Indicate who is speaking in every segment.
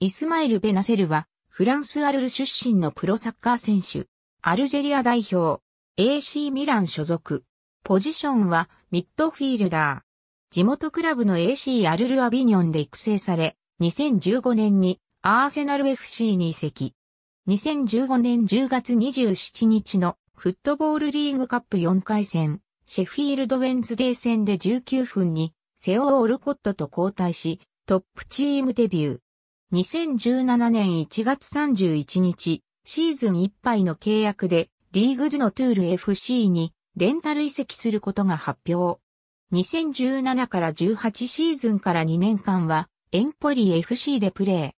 Speaker 1: イスマイル・ベナセルは、フランス・アルル出身のプロサッカー選手、
Speaker 2: アルジェリア代表、AC ミラン所属。ポジションは、ミッドフィールダー。地元クラブの AC アルル・アビニョンで育成され、2015年にアーセナル FC に移籍。2015年10月27日のフットボールリーグカップ4回戦、シェフィールド・ウェンズデー戦で19分に、セオ・オルコットと交代し、トップチームデビュー。2017年1月31日、シーズンいっぱいの契約でリーグドゥノトゥール FC にレンタル移籍することが発表。2017から18シーズンから2年間はエンポリ FC でプレ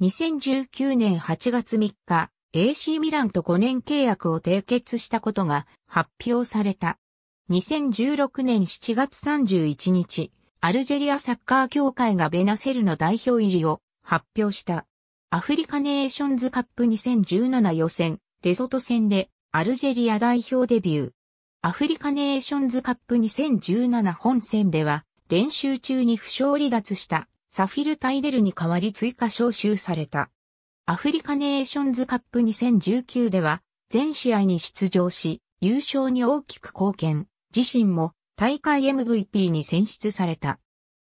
Speaker 2: ー。2019年8月3日、AC ミランと5年契約を締結したことが発表された。2016年7月31日、アルジェリアサッカー協会がベナセルの代表入りを発表した。アフリカネーションズカップ2017予選、レソト戦でアルジェリア代表デビュー。アフリカネーションズカップ2017本戦では、練習中に負傷離脱したサフィル・タイデルに代わり追加招集された。アフリカネーションズカップ2019では、全試合に出場し、優勝に大きく貢献、自身も大会 MVP に選出された。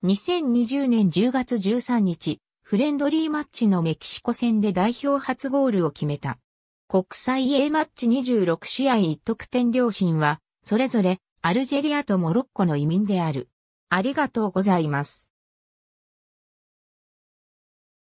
Speaker 2: 2020年10月13日、フレンドリーマッチのメキシコ戦で代表初ゴールを決めた。国際 A マッチ26試合1得点両親は、それぞれアルジェリアとモロッコの移民
Speaker 1: である。ありがとうございます。